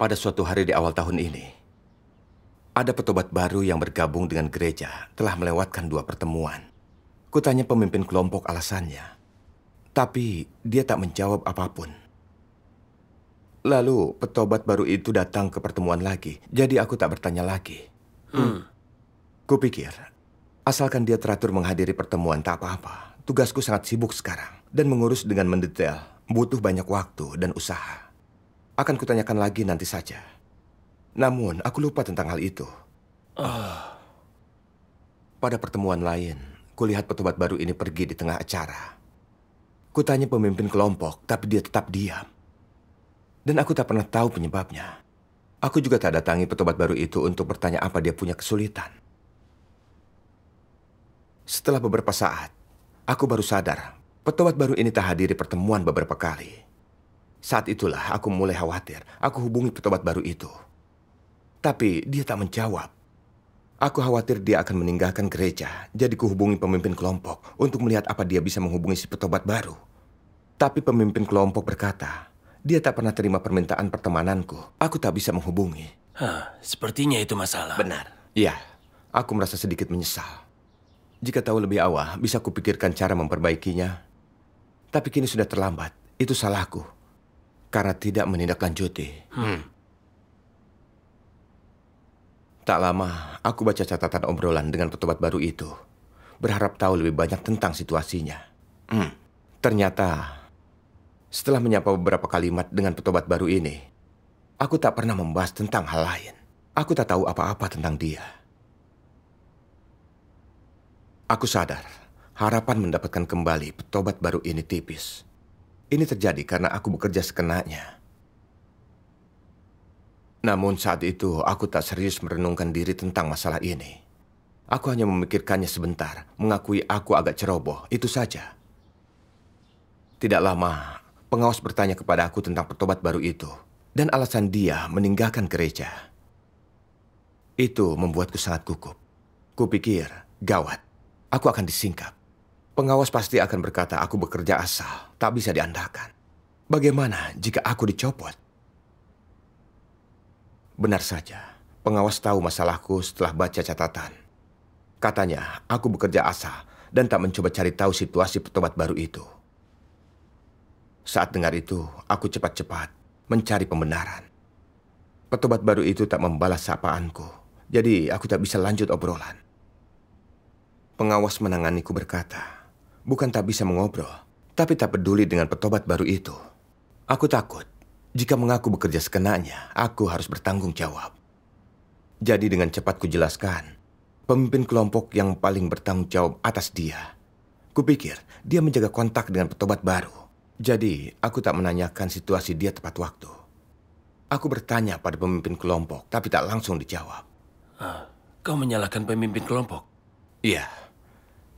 Pada suatu hari di awal tahun ini, ada petobat baru yang bergabung dengan gereja telah melewatkan dua pertemuan. Kutanya pemimpin kelompok alasannya, tapi dia tak menjawab apapun. Lalu petobat baru itu datang ke pertemuan lagi, jadi aku tak bertanya lagi. Hmm. Kupikir, asalkan dia teratur menghadiri pertemuan tak apa-apa. Tugasku sangat sibuk sekarang dan mengurus dengan mendetail, butuh banyak waktu dan usaha. Akan kutanyakan lagi nanti saja. Namun, aku lupa tentang hal itu. Uh. Pada pertemuan lain, kulihat petobat baru ini pergi di tengah acara. Kutanya pemimpin kelompok, tapi dia tetap diam. Dan aku tak pernah tahu penyebabnya. Aku juga tak datangi petobat baru itu untuk bertanya apa dia punya kesulitan. Setelah beberapa saat, aku baru sadar petobat baru ini tak hadiri pertemuan beberapa kali. Saat itulah aku mulai khawatir. Aku hubungi petobat baru itu. Tapi dia tak menjawab. Aku khawatir dia akan meninggalkan gereja, jadi kuhubungi pemimpin kelompok untuk melihat apa dia bisa menghubungi si petobat baru. Tapi pemimpin kelompok berkata, dia tak pernah terima permintaan pertemananku. Aku tak bisa menghubungi. Hah, sepertinya itu masalah. Benar. Iya, aku merasa sedikit menyesal. Jika tahu lebih awal, bisa kupikirkan cara memperbaikinya. Tapi kini sudah terlambat. Itu salahku karena tidak menindaklanjuti. Hmm. Tak lama, aku baca catatan obrolan dengan petobat baru itu. Berharap tahu lebih banyak tentang situasinya. Hmm. Ternyata, setelah menyapa beberapa kalimat dengan petobat baru ini, aku tak pernah membahas tentang hal lain. Aku tak tahu apa-apa tentang dia. Aku sadar, harapan mendapatkan kembali petobat baru ini tipis. Ini terjadi karena aku bekerja sekenanya. Namun saat itu aku tak serius merenungkan diri tentang masalah ini. Aku hanya memikirkannya sebentar, mengakui aku agak ceroboh, itu saja. Tidak lama, pengawas bertanya kepada aku tentang pertobat baru itu dan alasan dia meninggalkan gereja. Itu membuatku sangat gugup. Kupikir, gawat, aku akan disingkap. Pengawas pasti akan berkata aku bekerja asal, tak bisa diandalkan. Bagaimana jika aku dicopot? Benar saja, pengawas tahu masalahku setelah baca catatan. Katanya, aku bekerja asal dan tak mencoba cari tahu situasi petobat baru itu. Saat dengar itu, aku cepat-cepat mencari pembenaran. Petobat baru itu tak membalas sapaanku, jadi aku tak bisa lanjut obrolan. Pengawas menanganiku berkata, Bukan tak bisa mengobrol, tapi tak peduli dengan petobat baru itu. Aku takut, jika mengaku bekerja sekenanya, aku harus bertanggung jawab. Jadi dengan cepat jelaskan, pemimpin kelompok yang paling bertanggung jawab atas dia. Kupikir dia menjaga kontak dengan petobat baru. Jadi, aku tak menanyakan situasi dia tepat waktu. Aku bertanya pada pemimpin kelompok, tapi tak langsung dijawab. Ah, kau menyalahkan pemimpin kelompok? Iya.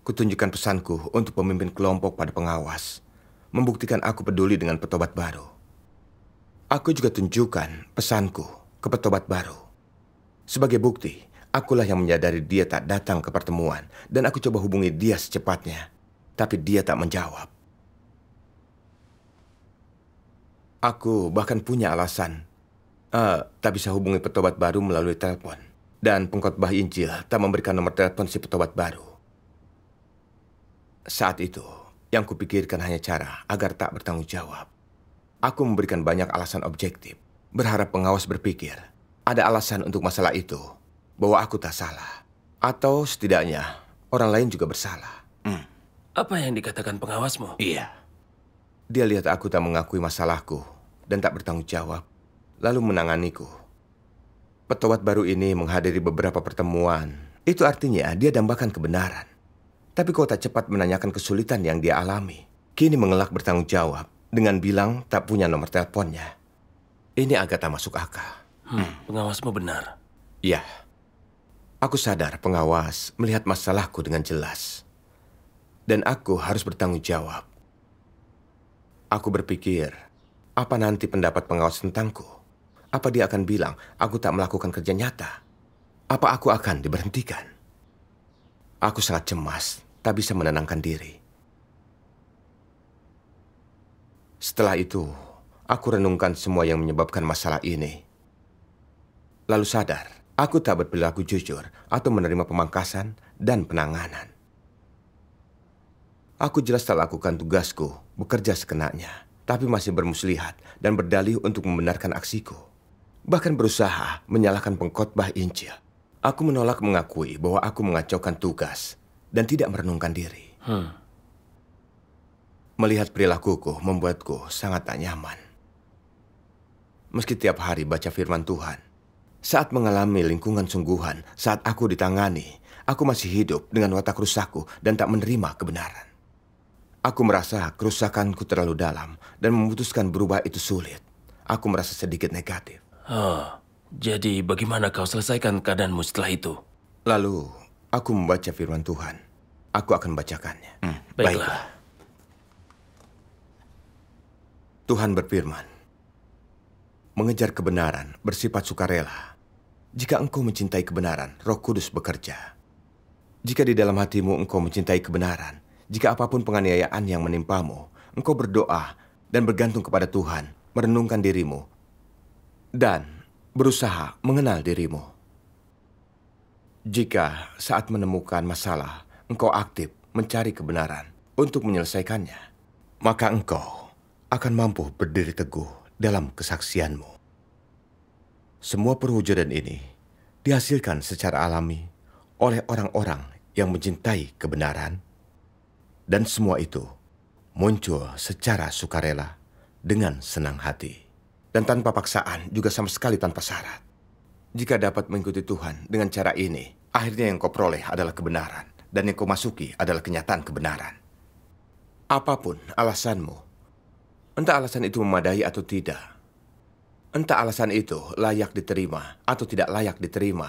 Kutunjukkan pesanku untuk pemimpin kelompok pada pengawas, membuktikan aku peduli dengan petobat baru. Aku juga tunjukkan pesanku ke petobat baru. Sebagai bukti, akulah yang menyadari dia tak datang ke pertemuan dan aku coba hubungi dia secepatnya, tapi dia tak menjawab. Aku bahkan punya alasan. Uh, tak bisa hubungi petobat baru melalui telepon. Dan pengkhotbah Injil tak memberikan nomor telepon si petobat baru. Saat itu, yang kupikirkan hanya cara agar tak bertanggung jawab. Aku memberikan banyak alasan objektif, berharap pengawas berpikir ada alasan untuk masalah itu, bahwa aku tak salah. Atau setidaknya orang lain juga bersalah. Hmm. Apa yang dikatakan pengawasmu? Iya. Dia lihat aku tak mengakui masalahku dan tak bertanggung jawab, lalu menanganiku. Petowat baru ini menghadiri beberapa pertemuan. Itu artinya dia dambakan kebenaran. Tapi tak cepat menanyakan kesulitan yang dia alami. Kini mengelak bertanggung jawab dengan bilang tak punya nomor teleponnya. Ini agak tak masuk akal. Hmm, hmm. pengawasmu benar. Ya. Aku sadar pengawas melihat masalahku dengan jelas. Dan aku harus bertanggung jawab. Aku berpikir, apa nanti pendapat pengawas tentangku? Apa dia akan bilang, aku tak melakukan kerja nyata? Apa aku akan diberhentikan? Aku sangat cemas, tak bisa menenangkan diri. Setelah itu, aku renungkan semua yang menyebabkan masalah ini. Lalu sadar, aku tak berperilaku jujur atau menerima pemangkasan dan penanganan. Aku jelas tak lakukan tugasku, bekerja sekenanya, tapi masih bermuslihat dan berdalih untuk membenarkan aksiku. Bahkan berusaha menyalahkan pengkhotbah Injil. Aku menolak mengakui bahwa aku mengacaukan tugas dan tidak merenungkan diri. Hmm. Melihat perilakuku membuatku sangat tak nyaman. Meski tiap hari baca firman Tuhan, saat mengalami lingkungan sungguhan, saat aku ditangani, aku masih hidup dengan watak rusakku dan tak menerima kebenaran. Aku merasa kerusakanku terlalu dalam dan memutuskan berubah itu sulit. Aku merasa sedikit negatif. Huh. Oh. Jadi bagaimana kau selesaikan keadaanmu setelah itu? Lalu, aku membaca firman Tuhan. Aku akan membacakannya. Hmm, baiklah. baiklah. Tuhan berfirman, Mengejar kebenaran bersifat sukarela. Jika engkau mencintai kebenaran, roh kudus bekerja. Jika di dalam hatimu engkau mencintai kebenaran, jika apapun penganiayaan yang menimpamu, engkau berdoa dan bergantung kepada Tuhan, merenungkan dirimu, dan berusaha mengenal dirimu. Jika saat menemukan masalah, engkau aktif mencari kebenaran untuk menyelesaikannya, maka engkau akan mampu berdiri teguh dalam kesaksianmu. Semua perwujudan ini dihasilkan secara alami oleh orang-orang yang mencintai kebenaran, dan semua itu muncul secara sukarela dengan senang hati dan tanpa paksaan, juga sama sekali tanpa syarat. Jika dapat mengikuti Tuhan dengan cara ini, akhirnya yang kau peroleh adalah kebenaran, dan yang kau masuki adalah kenyataan kebenaran. Apapun alasanmu, entah alasan itu memadai atau tidak, entah alasan itu layak diterima atau tidak layak diterima,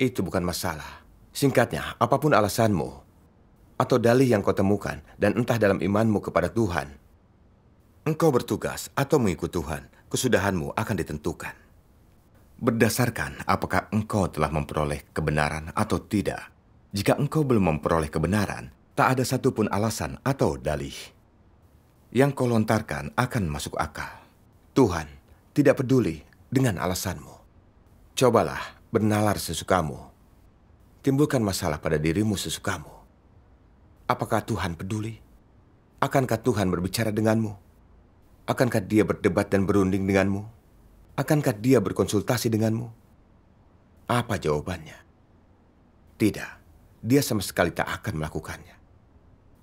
itu bukan masalah. Singkatnya, apapun alasanmu, atau dalih yang kau temukan, dan entah dalam imanmu kepada Tuhan, Engkau bertugas atau mengikut Tuhan, kesudahanmu akan ditentukan. Berdasarkan apakah engkau telah memperoleh kebenaran atau tidak, jika engkau belum memperoleh kebenaran, tak ada satupun alasan atau dalih. Yang kau lontarkan akan masuk akal. Tuhan tidak peduli dengan alasanmu. Cobalah bernalar sesukamu. Timbulkan masalah pada dirimu sesukamu. Apakah Tuhan peduli? Akankah Tuhan berbicara denganmu? Akankah dia berdebat dan berunding denganmu? Akankah dia berkonsultasi denganmu? Apa jawabannya? Tidak, dia sama sekali tak akan melakukannya.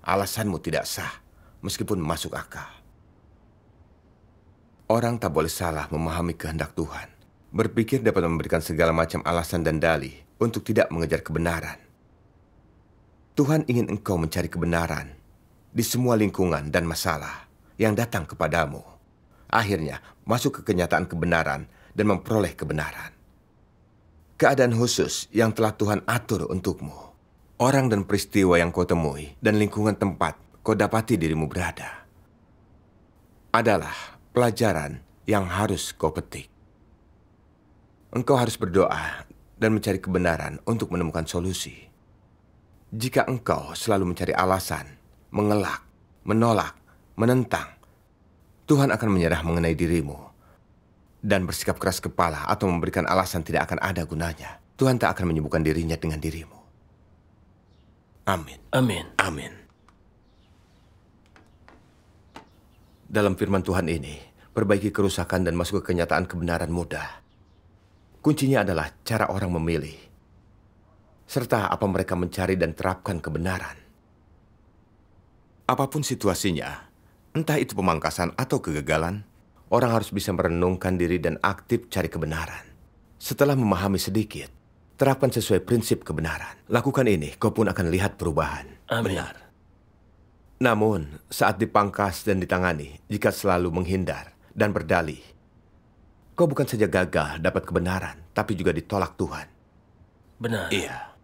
Alasanmu tidak sah, meskipun masuk akal. Orang tak boleh salah memahami kehendak Tuhan. Berpikir dapat memberikan segala macam alasan dan dalih untuk tidak mengejar kebenaran. Tuhan ingin engkau mencari kebenaran di semua lingkungan dan masalah yang datang kepadamu. Akhirnya masuk ke kenyataan kebenaran dan memperoleh kebenaran. Keadaan khusus yang telah Tuhan atur untukmu. Orang dan peristiwa yang kau temui dan lingkungan tempat kau dapati dirimu berada. Adalah pelajaran yang harus kau petik. Engkau harus berdoa dan mencari kebenaran untuk menemukan solusi. Jika engkau selalu mencari alasan, mengelak, menolak, menentang, Tuhan akan menyerah mengenai dirimu dan bersikap keras kepala atau memberikan alasan tidak akan ada gunanya. Tuhan tak akan menyembuhkan dirinya dengan dirimu. Amin. Amin. Amin. Dalam firman Tuhan ini, perbaiki kerusakan dan masuk ke kenyataan kebenaran mudah. Kuncinya adalah cara orang memilih, serta apa mereka mencari dan terapkan kebenaran. Apapun situasinya, Entah itu pemangkasan atau kegagalan, orang harus bisa merenungkan diri dan aktif cari kebenaran. Setelah memahami sedikit, terapkan sesuai prinsip kebenaran. Lakukan ini, kau pun akan lihat perubahan. Amin. Ah, benar. Namun, saat dipangkas dan ditangani, jika selalu menghindar dan berdalih, kau bukan saja gagal dapat kebenaran, tapi juga ditolak Tuhan. Benar. Iya.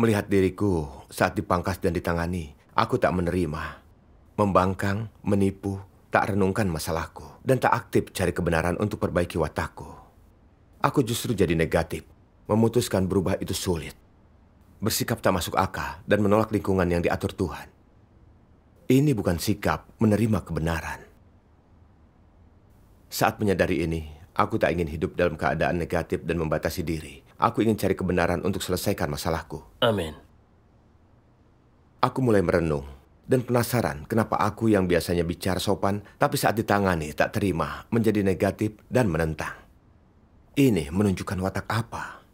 Melihat diriku saat dipangkas dan ditangani, aku tak menerima membangkang, menipu, tak renungkan masalahku, dan tak aktif cari kebenaran untuk perbaiki watakku. Aku justru jadi negatif, memutuskan berubah itu sulit. Bersikap tak masuk akal dan menolak lingkungan yang diatur Tuhan. Ini bukan sikap menerima kebenaran. Saat menyadari ini, aku tak ingin hidup dalam keadaan negatif dan membatasi diri. Aku ingin cari kebenaran untuk selesaikan masalahku. Amin. Aku mulai merenung dan penasaran kenapa aku yang biasanya bicara sopan, tapi saat ditangani tak terima, menjadi negatif dan menentang. Ini menunjukkan watak apa?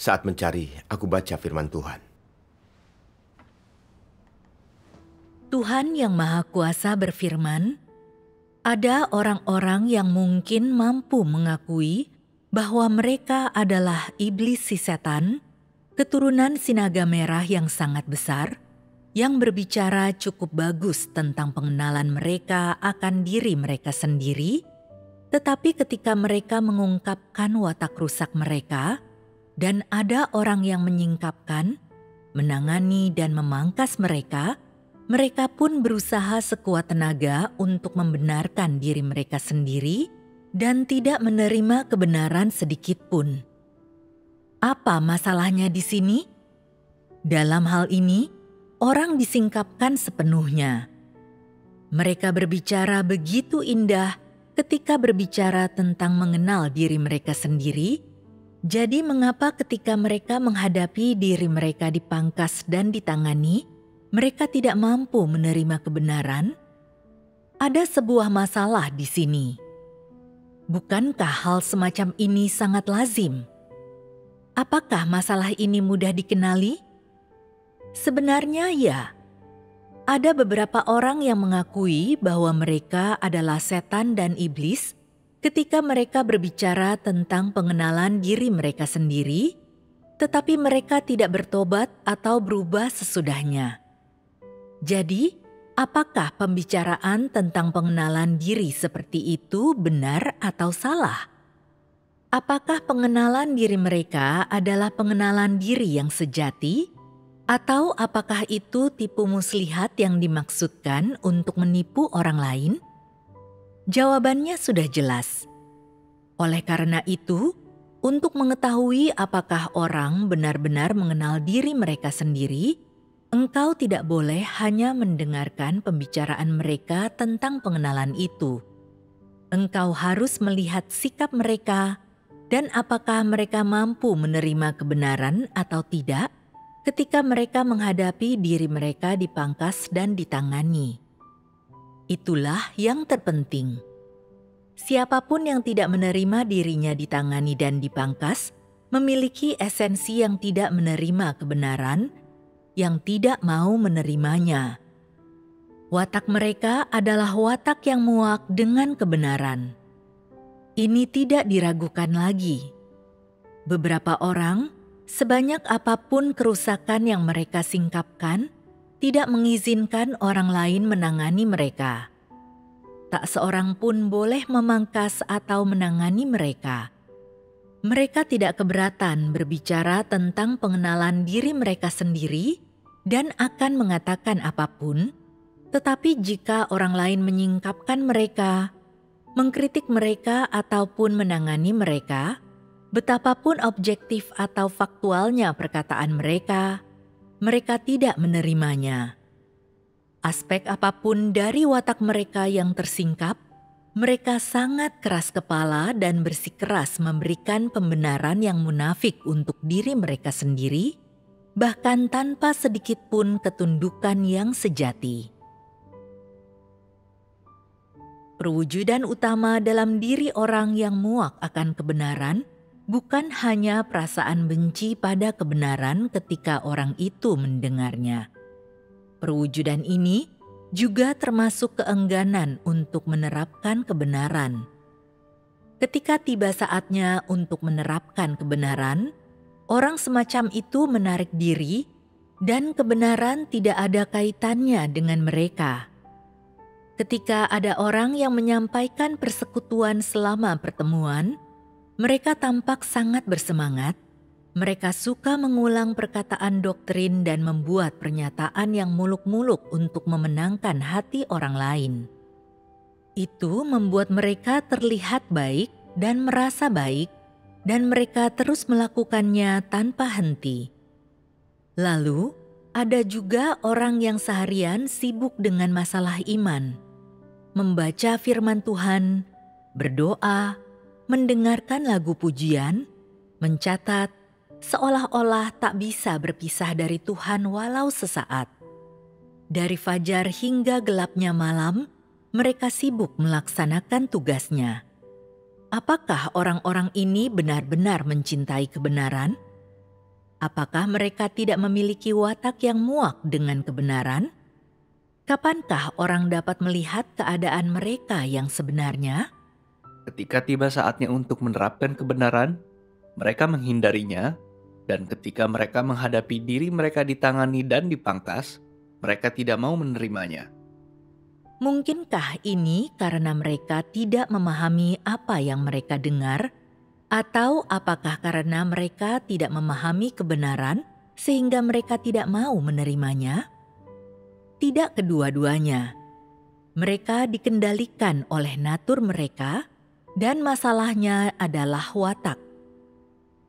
Saat mencari, aku baca firman Tuhan. Tuhan yang Maha Kuasa berfirman, "Ada orang-orang yang mungkin mampu mengakui bahwa mereka adalah iblis si setan, keturunan sinaga merah yang sangat besar." yang berbicara cukup bagus tentang pengenalan mereka akan diri mereka sendiri, tetapi ketika mereka mengungkapkan watak rusak mereka dan ada orang yang menyingkapkan, menangani, dan memangkas mereka, mereka pun berusaha sekuat tenaga untuk membenarkan diri mereka sendiri dan tidak menerima kebenaran sedikit pun. Apa masalahnya di sini? Dalam hal ini, orang disingkapkan sepenuhnya. Mereka berbicara begitu indah ketika berbicara tentang mengenal diri mereka sendiri. Jadi, mengapa ketika mereka menghadapi diri mereka dipangkas dan ditangani, mereka tidak mampu menerima kebenaran? Ada sebuah masalah di sini. Bukankah hal semacam ini sangat lazim? Apakah masalah ini mudah dikenali? Sebenarnya ya, ada beberapa orang yang mengakui bahwa mereka adalah setan dan iblis ketika mereka berbicara tentang pengenalan diri mereka sendiri, tetapi mereka tidak bertobat atau berubah sesudahnya. Jadi, apakah pembicaraan tentang pengenalan diri seperti itu benar atau salah? Apakah pengenalan diri mereka adalah pengenalan diri yang sejati? Atau apakah itu tipu muslihat yang dimaksudkan untuk menipu orang lain? Jawabannya sudah jelas. Oleh karena itu, untuk mengetahui apakah orang benar-benar mengenal diri mereka sendiri, engkau tidak boleh hanya mendengarkan pembicaraan mereka tentang pengenalan itu. Engkau harus melihat sikap mereka dan apakah mereka mampu menerima kebenaran atau tidak ketika mereka menghadapi diri mereka dipangkas dan ditangani. Itulah yang terpenting. Siapapun yang tidak menerima dirinya ditangani dan dipangkas memiliki esensi yang tidak menerima kebenaran, yang tidak mau menerimanya. Watak mereka adalah watak yang muak dengan kebenaran. Ini tidak diragukan lagi. Beberapa orang Sebanyak apapun kerusakan yang mereka singkapkan, tidak mengizinkan orang lain menangani mereka. Tak seorang pun boleh memangkas atau menangani mereka. Mereka tidak keberatan berbicara tentang pengenalan diri mereka sendiri dan akan mengatakan apapun, tetapi jika orang lain menyingkapkan mereka, mengkritik mereka, ataupun menangani mereka, Betapapun objektif atau faktualnya perkataan mereka, mereka tidak menerimanya. Aspek apapun dari watak mereka yang tersingkap, mereka sangat keras kepala dan bersikeras memberikan pembenaran yang munafik untuk diri mereka sendiri, bahkan tanpa sedikit pun ketundukan yang sejati. Perwujudan utama dalam diri orang yang muak akan kebenaran – bukan hanya perasaan benci pada kebenaran ketika orang itu mendengarnya. Perwujudan ini juga termasuk keengganan untuk menerapkan kebenaran. Ketika tiba saatnya untuk menerapkan kebenaran, orang semacam itu menarik diri, dan kebenaran tidak ada kaitannya dengan mereka. Ketika ada orang yang menyampaikan persekutuan selama pertemuan, mereka tampak sangat bersemangat. Mereka suka mengulang perkataan doktrin dan membuat pernyataan yang muluk-muluk untuk memenangkan hati orang lain. Itu membuat mereka terlihat baik dan merasa baik, dan mereka terus melakukannya tanpa henti. Lalu, ada juga orang yang seharian sibuk dengan masalah iman, membaca firman Tuhan, berdoa, mendengarkan lagu pujian, mencatat, seolah-olah tak bisa berpisah dari Tuhan walau sesaat. Dari fajar hingga gelapnya malam, mereka sibuk melaksanakan tugasnya. Apakah orang-orang ini benar-benar mencintai kebenaran? Apakah mereka tidak memiliki watak yang muak dengan kebenaran? Kapankah orang dapat melihat keadaan mereka yang sebenarnya? Ketika tiba saatnya untuk menerapkan kebenaran, mereka menghindarinya, dan ketika mereka menghadapi diri mereka ditangani dan dipangkas, mereka tidak mau menerimanya. Mungkinkah ini karena mereka tidak memahami apa yang mereka dengar, atau apakah karena mereka tidak memahami kebenaran sehingga mereka tidak mau menerimanya? Tidak kedua-duanya. Mereka dikendalikan oleh natur mereka dan masalahnya adalah watak.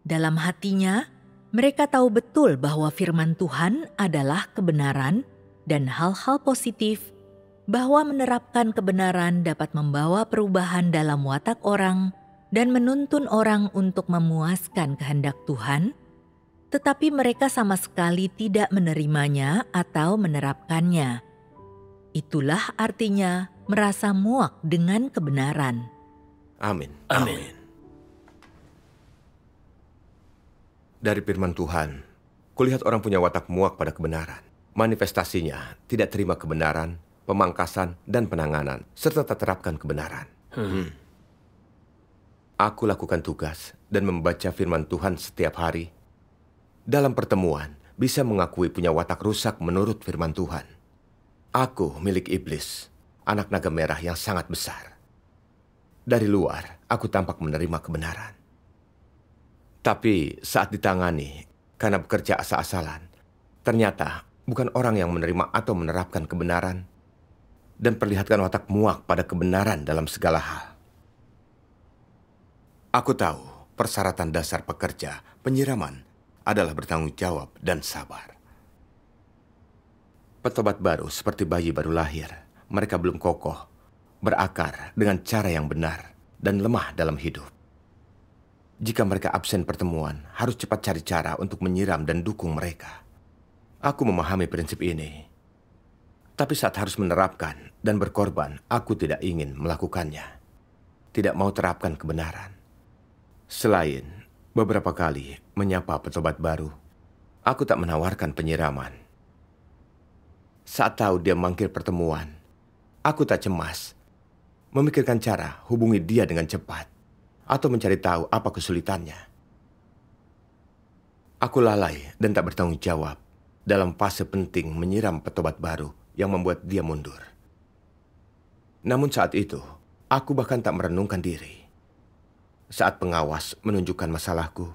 Dalam hatinya, mereka tahu betul bahwa firman Tuhan adalah kebenaran dan hal-hal positif, bahwa menerapkan kebenaran dapat membawa perubahan dalam watak orang dan menuntun orang untuk memuaskan kehendak Tuhan, tetapi mereka sama sekali tidak menerimanya atau menerapkannya. Itulah artinya merasa muak dengan kebenaran. Amin. Amin. Dari firman Tuhan, kulihat orang punya watak muak pada kebenaran. Manifestasinya tidak terima kebenaran, pemangkasan, dan penanganan, serta tak terapkan kebenaran. Hmm. Aku lakukan tugas dan membaca firman Tuhan setiap hari. Dalam pertemuan, bisa mengakui punya watak rusak menurut firman Tuhan. Aku milik iblis, anak naga merah yang sangat besar. Dari luar, aku tampak menerima kebenaran. Tapi saat ditangani, karena bekerja asal-asalan, ternyata bukan orang yang menerima atau menerapkan kebenaran dan perlihatkan watak muak pada kebenaran dalam segala hal. Aku tahu persyaratan dasar pekerja penyiraman adalah bertanggung jawab dan sabar. Petobat baru seperti bayi baru lahir, mereka belum kokoh berakar dengan cara yang benar dan lemah dalam hidup. Jika mereka absen pertemuan, harus cepat cari cara untuk menyiram dan dukung mereka. Aku memahami prinsip ini. Tapi saat harus menerapkan dan berkorban, aku tidak ingin melakukannya. Tidak mau terapkan kebenaran. Selain beberapa kali menyapa petobat baru, aku tak menawarkan penyiraman. Saat tahu dia mangkir pertemuan, aku tak cemas memikirkan cara hubungi dia dengan cepat atau mencari tahu apa kesulitannya. Aku lalai dan tak bertanggung jawab dalam fase penting menyiram petobat baru yang membuat dia mundur. Namun saat itu, aku bahkan tak merenungkan diri. Saat pengawas menunjukkan masalahku,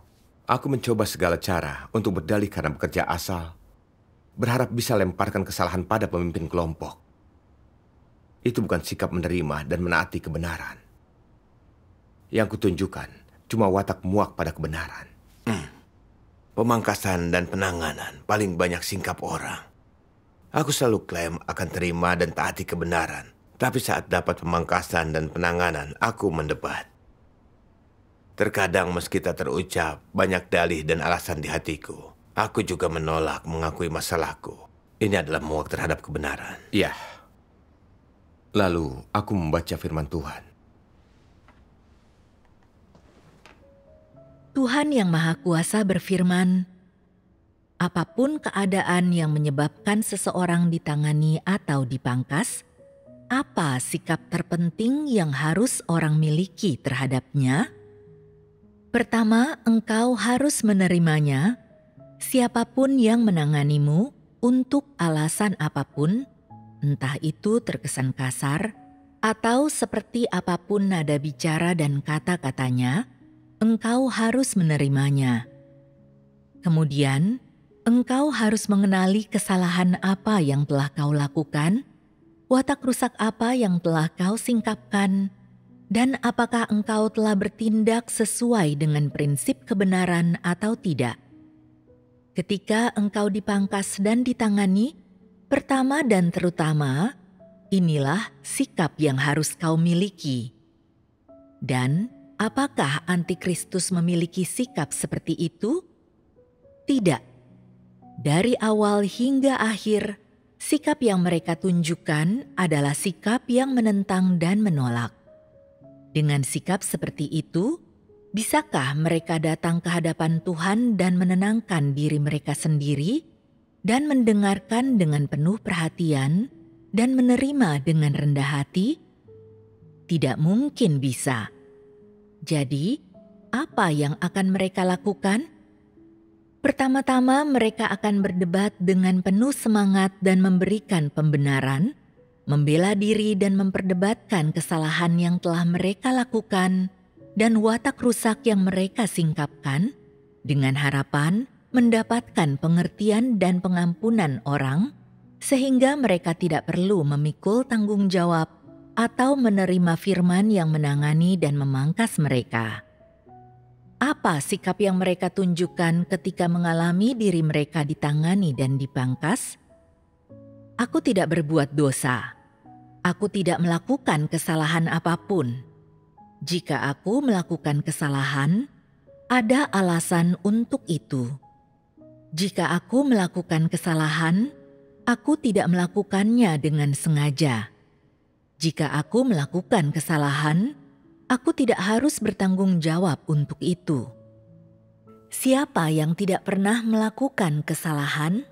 aku mencoba segala cara untuk berdalih karena bekerja asal, berharap bisa lemparkan kesalahan pada pemimpin kelompok. Itu bukan sikap menerima dan menaati kebenaran. Yang kutunjukkan cuma watak muak pada kebenaran. Hmm. Pemangkasan dan penanganan paling banyak singkap orang. Aku selalu klaim akan terima dan taati kebenaran. Tapi saat dapat pemangkasan dan penanganan, aku mendebat. Terkadang meski tak terucap, banyak dalih dan alasan di hatiku. Aku juga menolak mengakui masalahku. Ini adalah muak terhadap kebenaran. Iya. Yeah. Lalu aku membaca firman Tuhan. Tuhan yang Maha Kuasa berfirman, Apapun keadaan yang menyebabkan seseorang ditangani atau dipangkas, apa sikap terpenting yang harus orang miliki terhadapnya? Pertama, engkau harus menerimanya, siapapun yang menanganimu untuk alasan apapun, Entah itu terkesan kasar atau seperti apapun nada bicara dan kata-katanya, engkau harus menerimanya. Kemudian, engkau harus mengenali kesalahan apa yang telah kau lakukan, watak rusak apa yang telah kau singkapkan, dan apakah engkau telah bertindak sesuai dengan prinsip kebenaran atau tidak. Ketika engkau dipangkas dan ditangani, Pertama dan terutama, inilah sikap yang harus kau miliki. Dan apakah antikristus memiliki sikap seperti itu? Tidak. Dari awal hingga akhir, sikap yang mereka tunjukkan adalah sikap yang menentang dan menolak. Dengan sikap seperti itu, bisakah mereka datang ke hadapan Tuhan dan menenangkan diri mereka sendiri? dan mendengarkan dengan penuh perhatian dan menerima dengan rendah hati, tidak mungkin bisa. Jadi, apa yang akan mereka lakukan? Pertama-tama, mereka akan berdebat dengan penuh semangat dan memberikan pembenaran, membela diri, dan memperdebatkan kesalahan yang telah mereka lakukan dan watak rusak yang mereka singkapkan, dengan harapan mendapatkan pengertian dan pengampunan orang, sehingga mereka tidak perlu memikul tanggung jawab atau menerima firman yang menangani dan memangkas mereka. Apa sikap yang mereka tunjukkan ketika mengalami diri mereka ditangani dan dipangkas? Aku tidak berbuat dosa. Aku tidak melakukan kesalahan apapun. Jika aku melakukan kesalahan, ada alasan untuk itu jika aku melakukan kesalahan, aku tidak melakukannya dengan sengaja. Jika aku melakukan kesalahan, aku tidak harus bertanggung jawab untuk itu. Siapa yang tidak pernah melakukan kesalahan?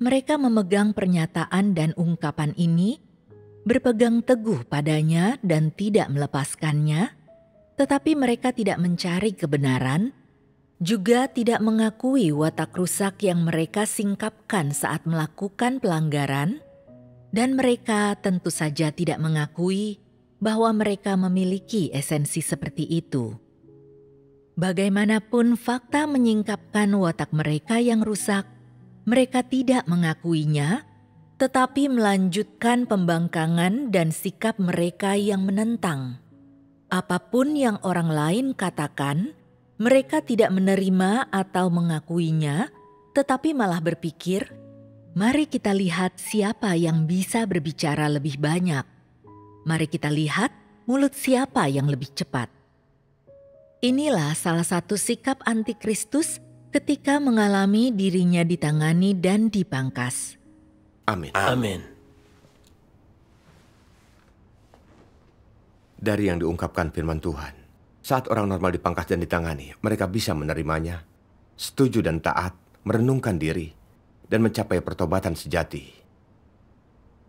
Mereka memegang pernyataan dan ungkapan ini, berpegang teguh padanya, dan tidak melepaskannya, tetapi mereka tidak mencari kebenaran juga tidak mengakui watak rusak yang mereka singkapkan saat melakukan pelanggaran, dan mereka tentu saja tidak mengakui bahwa mereka memiliki esensi seperti itu. Bagaimanapun fakta menyingkapkan watak mereka yang rusak, mereka tidak mengakuinya, tetapi melanjutkan pembangkangan dan sikap mereka yang menentang. Apapun yang orang lain katakan, mereka tidak menerima atau mengakuinya, tetapi malah berpikir, "Mari kita lihat siapa yang bisa berbicara lebih banyak. Mari kita lihat mulut siapa yang lebih cepat." Inilah salah satu sikap antikristus ketika mengalami dirinya ditangani dan dipangkas. Amin. Amin. Dari yang diungkapkan firman Tuhan, saat orang normal dipangkas dan ditangani, mereka bisa menerimanya, setuju dan taat, merenungkan diri, dan mencapai pertobatan sejati.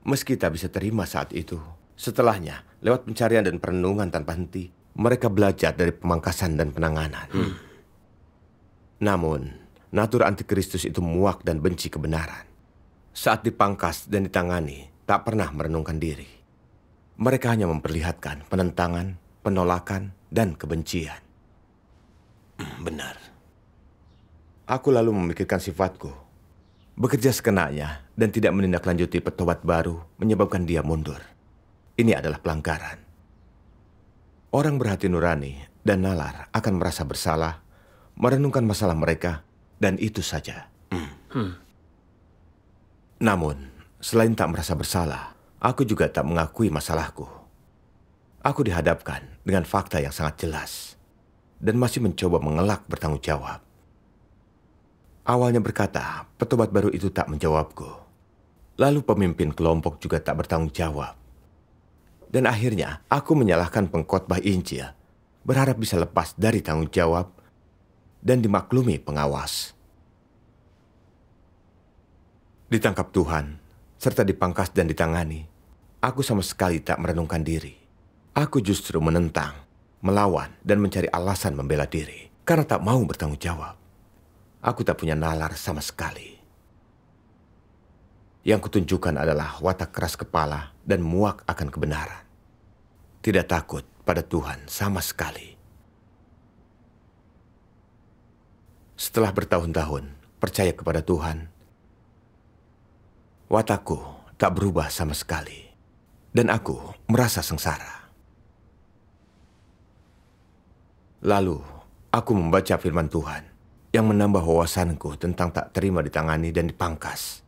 Meski tak bisa terima saat itu, setelahnya, lewat pencarian dan perenungan tanpa henti, mereka belajar dari pemangkasan dan penanganan. Hmm. Namun, natur antikristus itu muak dan benci kebenaran. Saat dipangkas dan ditangani, tak pernah merenungkan diri. Mereka hanya memperlihatkan penentangan, penolakan, dan kebencian. Hmm, benar. Aku lalu memikirkan sifatku. Bekerja sekenanya dan tidak menindaklanjuti petobat baru menyebabkan dia mundur. Ini adalah pelanggaran. Orang berhati nurani dan nalar akan merasa bersalah, merenungkan masalah mereka, dan itu saja. Hmm. hmm. Namun, selain tak merasa bersalah, aku juga tak mengakui masalahku. Aku dihadapkan dengan fakta yang sangat jelas dan masih mencoba mengelak bertanggung jawab. Awalnya berkata, petobat baru itu tak menjawabku. Lalu pemimpin kelompok juga tak bertanggung jawab. Dan akhirnya, aku menyalahkan pengkhotbah Injil, berharap bisa lepas dari tanggung jawab dan dimaklumi pengawas. Ditangkap Tuhan, serta dipangkas dan ditangani, aku sama sekali tak merenungkan diri. Aku justru menentang, melawan, dan mencari alasan membela diri karena tak mau bertanggung jawab. Aku tak punya nalar sama sekali. Yang kutunjukkan adalah watak keras kepala dan muak akan kebenaran. Tidak takut pada Tuhan sama sekali. Setelah bertahun-tahun percaya kepada Tuhan, watakku tak berubah sama sekali. Dan aku merasa sengsara. Lalu, aku membaca firman Tuhan yang menambah wawasanku tentang tak terima ditangani dan dipangkas.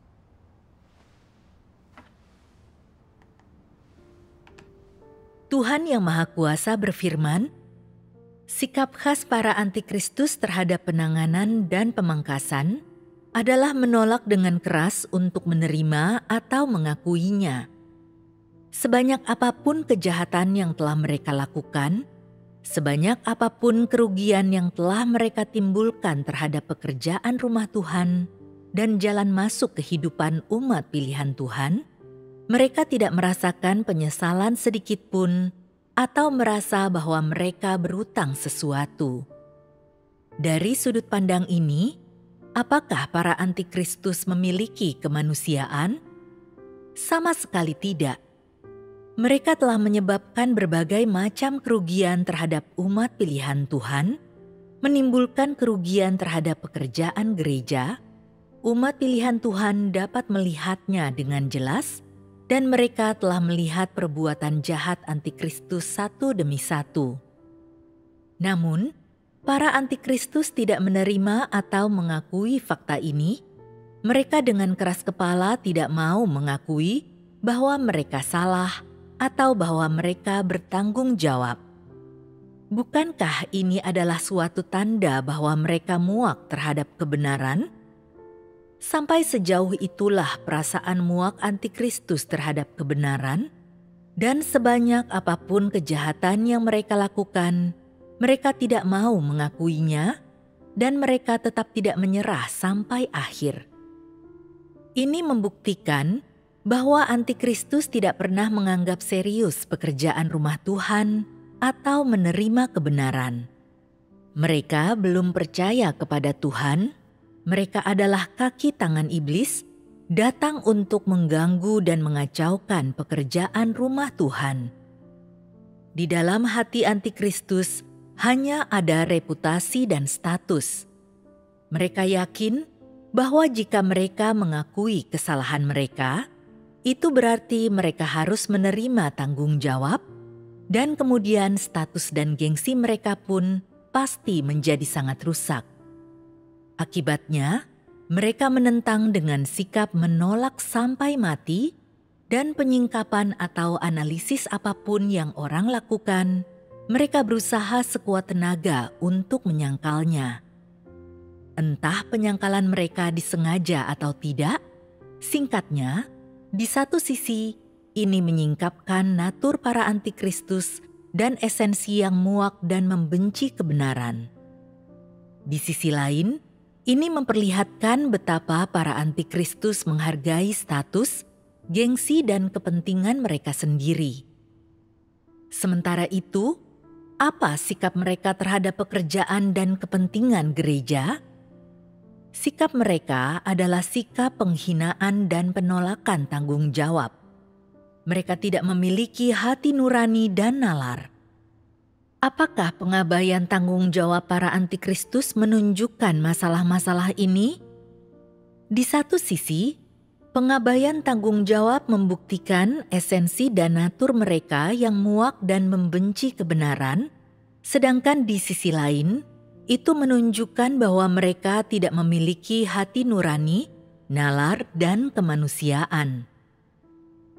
Tuhan yang Maha Kuasa berfirman, sikap khas para antikristus terhadap penanganan dan pemangkasan adalah menolak dengan keras untuk menerima atau mengakuinya. Sebanyak apapun kejahatan yang telah mereka lakukan, Sebanyak apapun kerugian yang telah mereka timbulkan terhadap pekerjaan rumah Tuhan dan jalan masuk kehidupan umat pilihan Tuhan, mereka tidak merasakan penyesalan sedikit pun atau merasa bahwa mereka berutang sesuatu. Dari sudut pandang ini, apakah para antikristus memiliki kemanusiaan? Sama sekali tidak mereka telah menyebabkan berbagai macam kerugian terhadap umat pilihan Tuhan, menimbulkan kerugian terhadap pekerjaan gereja. Umat pilihan Tuhan dapat melihatnya dengan jelas, dan mereka telah melihat perbuatan jahat antikristus satu demi satu. Namun, para antikristus tidak menerima atau mengakui fakta ini. Mereka dengan keras kepala tidak mau mengakui bahwa mereka salah atau bahwa mereka bertanggung jawab. Bukankah ini adalah suatu tanda bahwa mereka muak terhadap kebenaran? Sampai sejauh itulah perasaan muak antikristus terhadap kebenaran, dan sebanyak apapun kejahatan yang mereka lakukan, mereka tidak mau mengakuinya, dan mereka tetap tidak menyerah sampai akhir. Ini membuktikan bahwa antikristus tidak pernah menganggap serius pekerjaan rumah Tuhan atau menerima kebenaran. Mereka belum percaya kepada Tuhan. Mereka adalah kaki tangan iblis, datang untuk mengganggu dan mengacaukan pekerjaan rumah Tuhan. Di dalam hati antikristus hanya ada reputasi dan status. Mereka yakin bahwa jika mereka mengakui kesalahan mereka, itu berarti mereka harus menerima tanggung jawab, dan kemudian status dan gengsi mereka pun pasti menjadi sangat rusak. Akibatnya, mereka menentang dengan sikap menolak sampai mati, dan penyingkapan atau analisis apapun yang orang lakukan, mereka berusaha sekuat tenaga untuk menyangkalnya. Entah penyangkalan mereka disengaja atau tidak, singkatnya, di satu sisi, ini menyingkapkan natur para antikristus dan esensi yang muak dan membenci kebenaran. Di sisi lain, ini memperlihatkan betapa para antikristus menghargai status, gengsi, dan kepentingan mereka sendiri. Sementara itu, apa sikap mereka terhadap pekerjaan dan kepentingan gereja? Sikap mereka adalah sikap penghinaan dan penolakan tanggung jawab. Mereka tidak memiliki hati nurani dan nalar. Apakah pengabaian tanggung jawab para antikristus menunjukkan masalah-masalah ini? Di satu sisi, pengabaian tanggung jawab membuktikan esensi dan natur mereka yang muak dan membenci kebenaran, sedangkan di sisi lain, itu menunjukkan bahwa mereka tidak memiliki hati nurani, nalar, dan kemanusiaan.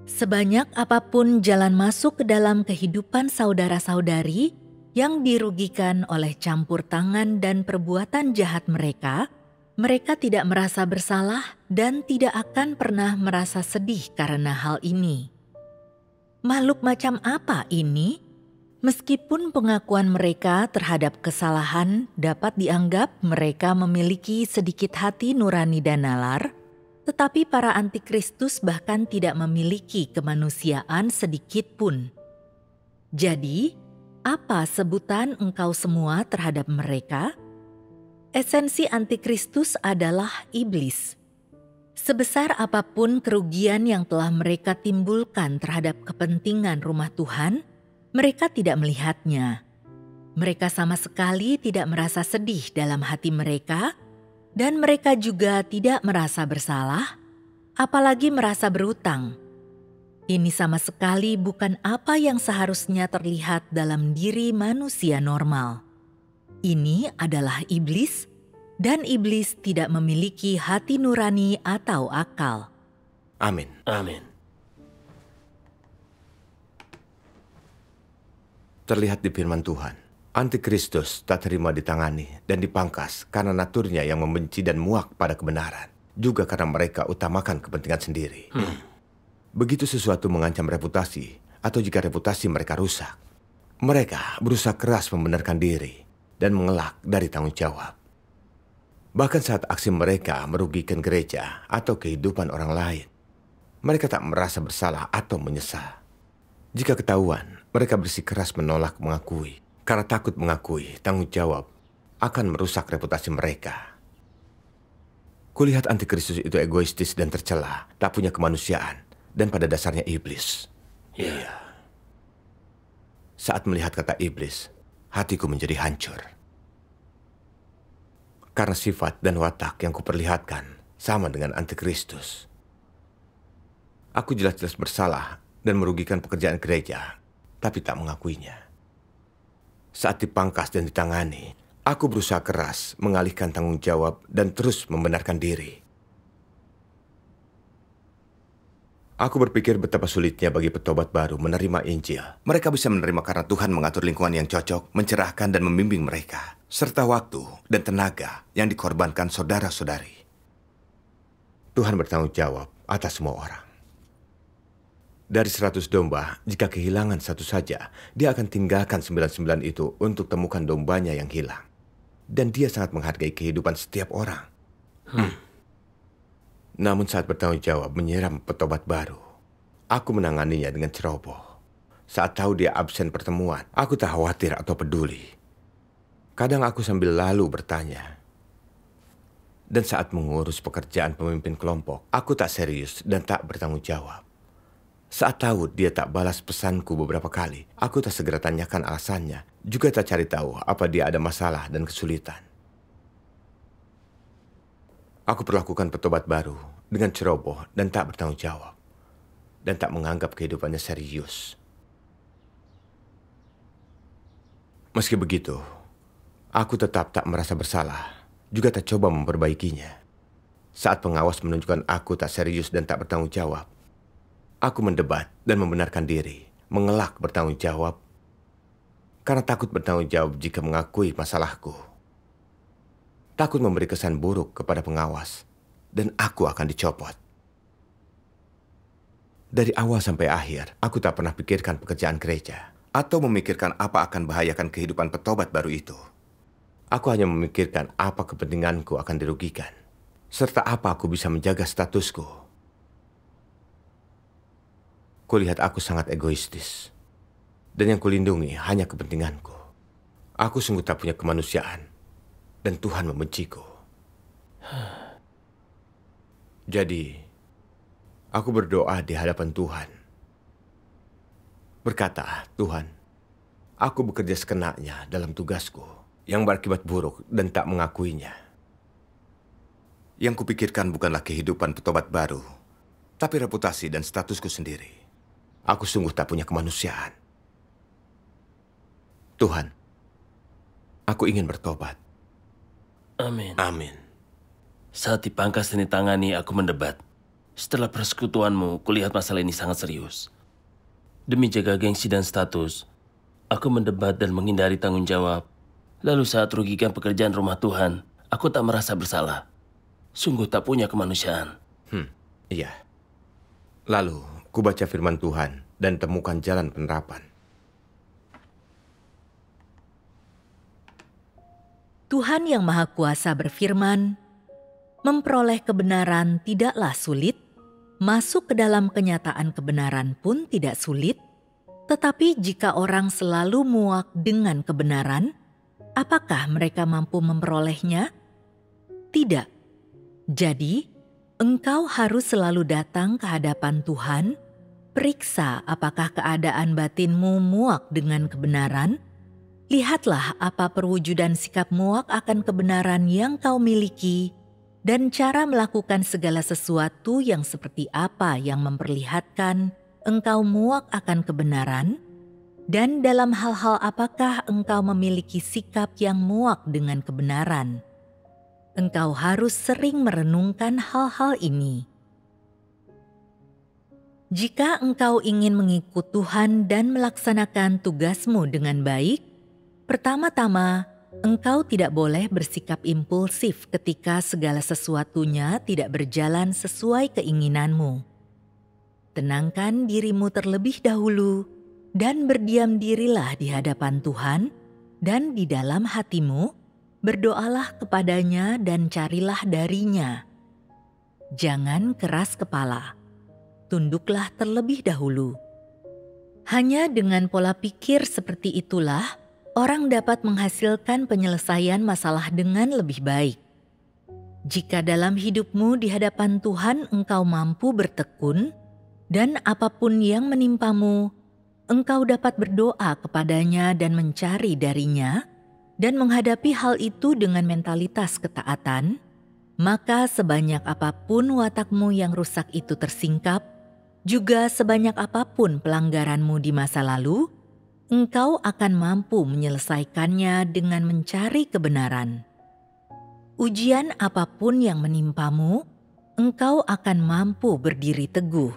Sebanyak apapun jalan masuk ke dalam kehidupan saudara-saudari yang dirugikan oleh campur tangan dan perbuatan jahat mereka, mereka tidak merasa bersalah dan tidak akan pernah merasa sedih karena hal ini. Makhluk macam apa ini? Meskipun pengakuan mereka terhadap kesalahan dapat dianggap mereka memiliki sedikit hati nurani dan nalar, tetapi para antikristus bahkan tidak memiliki kemanusiaan sedikit pun. Jadi, apa sebutan engkau semua terhadap mereka? Esensi antikristus adalah iblis. Sebesar apapun kerugian yang telah mereka timbulkan terhadap kepentingan rumah Tuhan – mereka tidak melihatnya. Mereka sama sekali tidak merasa sedih dalam hati mereka, dan mereka juga tidak merasa bersalah, apalagi merasa berutang. Ini sama sekali bukan apa yang seharusnya terlihat dalam diri manusia normal. Ini adalah iblis, dan iblis tidak memiliki hati nurani atau akal. Amin. Amin. terlihat di firman Tuhan. Antikristus tak terima ditangani dan dipangkas karena naturnya yang membenci dan muak pada kebenaran. Juga karena mereka utamakan kepentingan sendiri. Hmm. Begitu sesuatu mengancam reputasi atau jika reputasi mereka rusak, mereka berusaha keras membenarkan diri dan mengelak dari tanggung jawab. Bahkan saat aksi mereka merugikan gereja atau kehidupan orang lain, mereka tak merasa bersalah atau menyesal. Jika ketahuan, mereka bersikeras menolak mengakui karena takut mengakui tanggung jawab akan merusak reputasi mereka. Kulihat antikristus itu egoistis dan tercela, tak punya kemanusiaan, dan pada dasarnya iblis. Iya. Yeah. Saat melihat kata iblis, hatiku menjadi hancur. Karena sifat dan watak yang kuperlihatkan sama dengan antikristus. Aku jelas-jelas bersalah dan merugikan pekerjaan gereja, tapi tak mengakuinya. Saat dipangkas dan ditangani, aku berusaha keras mengalihkan tanggung jawab dan terus membenarkan diri. Aku berpikir betapa sulitnya bagi petobat baru menerima Injil. Mereka bisa menerima karena Tuhan mengatur lingkungan yang cocok, mencerahkan dan membimbing mereka, serta waktu dan tenaga yang dikorbankan saudara-saudari. Tuhan bertanggung jawab atas semua orang. Dari 100 domba, jika kehilangan satu saja, dia akan tinggalkan sembilan sembilan itu untuk temukan dombanya yang hilang. Dan dia sangat menghargai kehidupan setiap orang. Hmm. Namun saat bertanggung jawab menyiram petobat baru, aku menanganinya dengan ceroboh. Saat tahu dia absen pertemuan, aku tak khawatir atau peduli. Kadang aku sambil lalu bertanya. Dan saat mengurus pekerjaan pemimpin kelompok, aku tak serius dan tak bertanggung jawab. Saat tahu dia tak balas pesanku beberapa kali, aku tak segera tanyakan alasannya. Juga tak cari tahu apa dia ada masalah dan kesulitan. Aku perlakukan petobat baru dengan ceroboh dan tak bertanggung jawab. Dan tak menganggap kehidupannya serius. Meski begitu, aku tetap tak merasa bersalah. Juga tak coba memperbaikinya. Saat pengawas menunjukkan aku tak serius dan tak bertanggung jawab, Aku mendebat dan membenarkan diri, mengelak bertanggung jawab karena takut bertanggung jawab jika mengakui masalahku. Takut memberi kesan buruk kepada pengawas dan aku akan dicopot. Dari awal sampai akhir, aku tak pernah pikirkan pekerjaan gereja atau memikirkan apa akan bahayakan kehidupan petobat baru itu. Aku hanya memikirkan apa kepentinganku akan dirugikan serta apa aku bisa menjaga statusku lihat aku sangat egoistis. Dan yang kulindungi hanya kepentinganku. Aku sungguh tak punya kemanusiaan. Dan Tuhan membenciku. Jadi, aku berdoa di hadapan Tuhan. Berkata, Tuhan, aku bekerja sekenaknya dalam tugasku yang berakibat buruk dan tak mengakuinya. Yang kupikirkan bukanlah kehidupan petobat baru, tapi reputasi dan statusku sendiri. Aku sungguh tak punya kemanusiaan. Tuhan, aku ingin bertobat. Amin. Amin. Saat dipangkas dan ditangani, aku mendebat. Setelah persekutuanmu, kulihat masalah ini sangat serius. Demi jaga gengsi dan status, aku mendebat dan menghindari tanggung jawab. Lalu saat rugikan pekerjaan rumah Tuhan, aku tak merasa bersalah. Sungguh tak punya kemanusiaan. Hmm, iya. Lalu, Ku baca firman Tuhan dan temukan jalan penerapan. Tuhan yang Maha Kuasa berfirman, "Memperoleh kebenaran tidaklah sulit, masuk ke dalam kenyataan kebenaran pun tidak sulit, tetapi jika orang selalu muak dengan kebenaran, apakah mereka mampu memperolehnya?" Tidak. Jadi, engkau harus selalu datang ke hadapan Tuhan, periksa apakah keadaan batinmu muak dengan kebenaran. Lihatlah apa perwujudan sikap muak akan kebenaran yang kau miliki, dan cara melakukan segala sesuatu yang seperti apa yang memperlihatkan engkau muak akan kebenaran, dan dalam hal-hal apakah engkau memiliki sikap yang muak dengan kebenaran engkau harus sering merenungkan hal-hal ini. Jika engkau ingin mengikut Tuhan dan melaksanakan tugasmu dengan baik, pertama-tama engkau tidak boleh bersikap impulsif ketika segala sesuatunya tidak berjalan sesuai keinginanmu. Tenangkan dirimu terlebih dahulu dan berdiam dirilah di hadapan Tuhan dan di dalam hatimu Berdoalah kepadanya dan carilah darinya. Jangan keras kepala, tunduklah terlebih dahulu. Hanya dengan pola pikir seperti itulah orang dapat menghasilkan penyelesaian masalah dengan lebih baik. Jika dalam hidupmu di hadapan Tuhan engkau mampu bertekun, dan apapun yang menimpamu, engkau dapat berdoa kepadanya dan mencari darinya, dan menghadapi hal itu dengan mentalitas ketaatan, maka sebanyak apapun watakmu yang rusak itu tersingkap, juga sebanyak apapun pelanggaranmu di masa lalu, engkau akan mampu menyelesaikannya dengan mencari kebenaran. Ujian apapun yang menimpamu, engkau akan mampu berdiri teguh.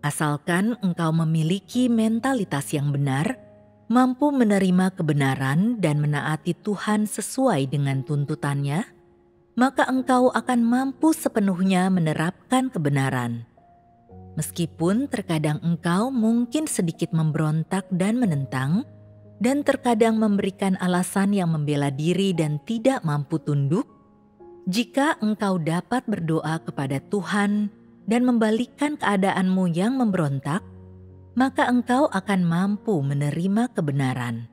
Asalkan engkau memiliki mentalitas yang benar, mampu menerima kebenaran dan menaati Tuhan sesuai dengan tuntutannya, maka engkau akan mampu sepenuhnya menerapkan kebenaran. Meskipun terkadang engkau mungkin sedikit memberontak dan menentang, dan terkadang memberikan alasan yang membela diri dan tidak mampu tunduk, jika engkau dapat berdoa kepada Tuhan dan membalikkan keadaanmu yang memberontak, maka engkau akan mampu menerima kebenaran.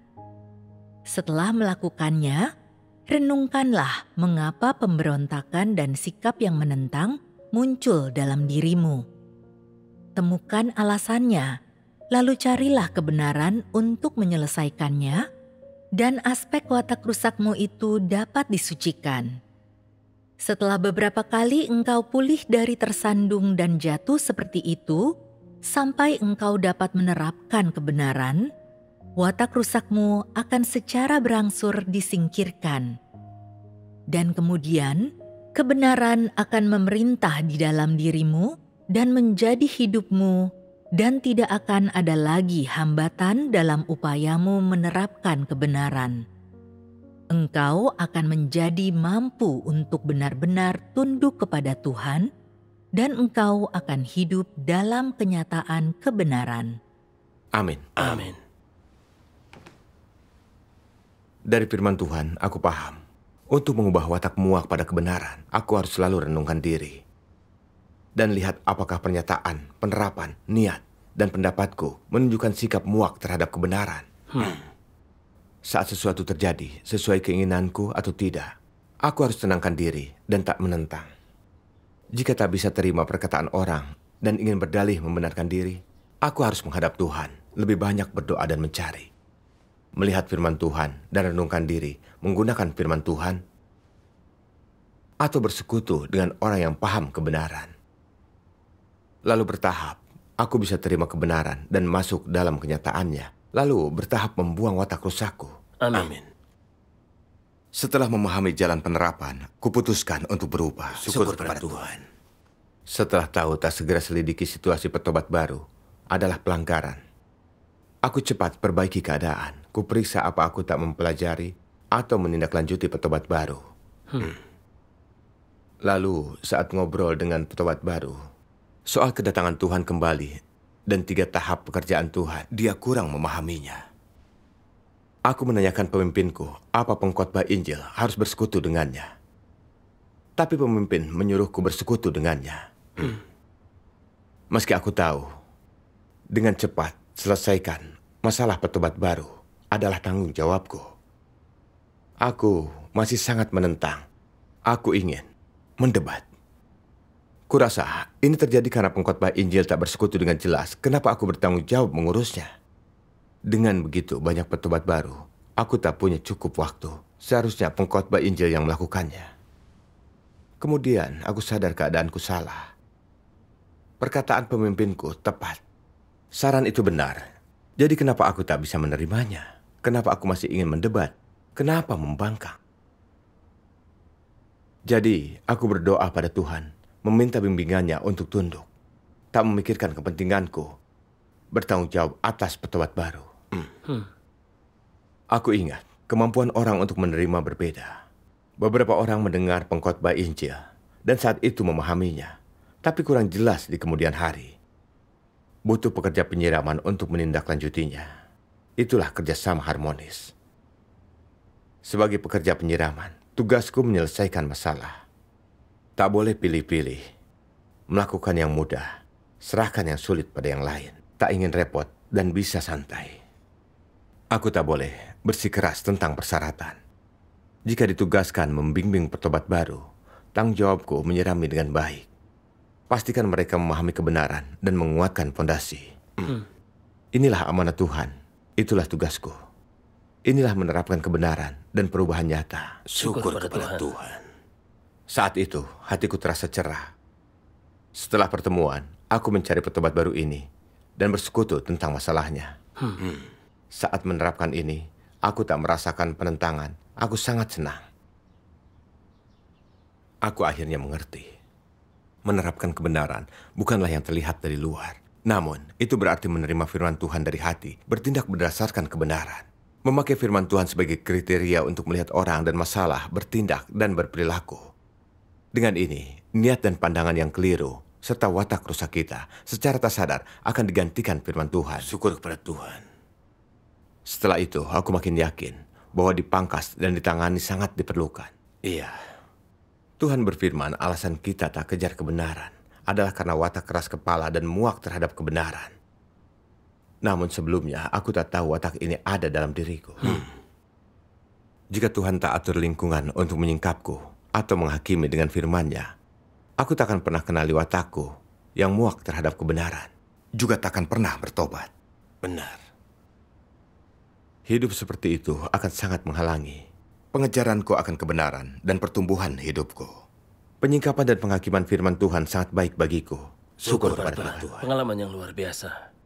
Setelah melakukannya, renungkanlah mengapa pemberontakan dan sikap yang menentang muncul dalam dirimu. Temukan alasannya, lalu carilah kebenaran untuk menyelesaikannya, dan aspek watak rusakmu itu dapat disucikan. Setelah beberapa kali engkau pulih dari tersandung dan jatuh seperti itu, sampai engkau dapat menerapkan kebenaran, watak rusakmu akan secara berangsur disingkirkan. Dan kemudian, kebenaran akan memerintah di dalam dirimu dan menjadi hidupmu dan tidak akan ada lagi hambatan dalam upayamu menerapkan kebenaran. Engkau akan menjadi mampu untuk benar-benar tunduk kepada Tuhan, dan engkau akan hidup dalam kenyataan kebenaran. Amin. Amin. Dari firman Tuhan, aku paham. Untuk mengubah watak muak pada kebenaran, aku harus selalu renungkan diri. Dan lihat apakah pernyataan, penerapan, niat, dan pendapatku menunjukkan sikap muak terhadap kebenaran. Hmm. Saat sesuatu terjadi sesuai keinginanku atau tidak, aku harus tenangkan diri dan tak menentang. Jika tak bisa terima perkataan orang dan ingin berdalih membenarkan diri, aku harus menghadap Tuhan, lebih banyak berdoa dan mencari. Melihat firman Tuhan dan renungkan diri menggunakan firman Tuhan atau bersekutu dengan orang yang paham kebenaran. Lalu bertahap, aku bisa terima kebenaran dan masuk dalam kenyataannya. Lalu bertahap membuang watak rusakku. Amin. Amin. Setelah memahami jalan penerapan, kuputuskan untuk berubah. Syukur, Syukur kepada Tuhan. Setelah tahu tak segera selidiki situasi petobat baru adalah pelanggaran. Aku cepat perbaiki keadaan. Kuperiksa apa aku tak mempelajari atau menindaklanjuti petobat baru. Hmm. hmm. Lalu saat ngobrol dengan petobat baru, soal kedatangan Tuhan kembali dan tiga tahap pekerjaan Tuhan, dia kurang memahaminya. Aku menanyakan pemimpinku, apa pengkhotbah Injil harus bersekutu dengannya. Tapi pemimpin menyuruhku bersekutu dengannya. Hmm. Meski aku tahu, dengan cepat selesaikan masalah petobat baru adalah tanggung jawabku. Aku masih sangat menentang. Aku ingin mendebat. Kurasa ini terjadi karena pengkhotbah Injil tak bersekutu dengan jelas kenapa aku bertanggung jawab mengurusnya. Dengan begitu banyak petobat baru, aku tak punya cukup waktu. Seharusnya pengkhotbah Injil yang melakukannya. Kemudian aku sadar keadaanku salah. Perkataan pemimpinku tepat. Saran itu benar. Jadi kenapa aku tak bisa menerimanya? Kenapa aku masih ingin mendebat? Kenapa membangkang? Jadi, aku berdoa pada Tuhan, meminta bimbingannya untuk tunduk. Tak memikirkan kepentinganku, bertanggung jawab atas petobat baru. Hmm. Hmm. Aku ingat, kemampuan orang untuk menerima berbeda. Beberapa orang mendengar pengkhotbah Injil dan saat itu memahaminya, tapi kurang jelas di kemudian hari. Butuh pekerja penyiraman untuk menindaklanjutinya. Itulah kerjasama harmonis. Sebagai pekerja penyiraman, tugasku menyelesaikan masalah. Tak boleh pilih-pilih. Melakukan yang mudah, serahkan yang sulit pada yang lain tak ingin repot dan bisa santai. Aku tak boleh bersikeras tentang persyaratan. Jika ditugaskan membimbing pertobat baru, tanggung jawabku menyerami dengan baik. Pastikan mereka memahami kebenaran dan menguatkan fondasi. Hmm. Inilah amanat Tuhan, itulah tugasku. Inilah menerapkan kebenaran dan perubahan nyata. Syukur, kepada Tuhan. Tuhan. Saat itu, hatiku terasa cerah. Setelah pertemuan, aku mencari pertobat baru ini dan bersekutu tentang masalahnya. Hmm. hmm. Saat menerapkan ini, aku tak merasakan penentangan. Aku sangat senang. Aku akhirnya mengerti. Menerapkan kebenaran bukanlah yang terlihat dari luar. Namun, itu berarti menerima firman Tuhan dari hati, bertindak berdasarkan kebenaran. Memakai firman Tuhan sebagai kriteria untuk melihat orang dan masalah, bertindak, dan berperilaku. Dengan ini, niat dan pandangan yang keliru serta watak rusak kita secara tak sadar akan digantikan firman Tuhan. Syukur kepada Tuhan. Setelah itu, aku makin yakin bahwa dipangkas dan ditangani sangat diperlukan. Iya. Tuhan berfirman alasan kita tak kejar kebenaran adalah karena watak keras kepala dan muak terhadap kebenaran. Namun sebelumnya, aku tak tahu watak ini ada dalam diriku. Hmm. Jika Tuhan tak atur lingkungan untuk menyingkapku atau menghakimi dengan firman-Nya, Aku tak akan pernah kenali watakku yang muak terhadap kebenaran. Juga tak akan pernah bertobat. Benar. Hidup seperti itu akan sangat menghalangi. Pengejaranku akan kebenaran dan pertumbuhan hidupku. Penyingkapan dan penghakiman firman Tuhan sangat baik bagiku. Syukur, kepada Tuhan. Pengalaman yang luar biasa.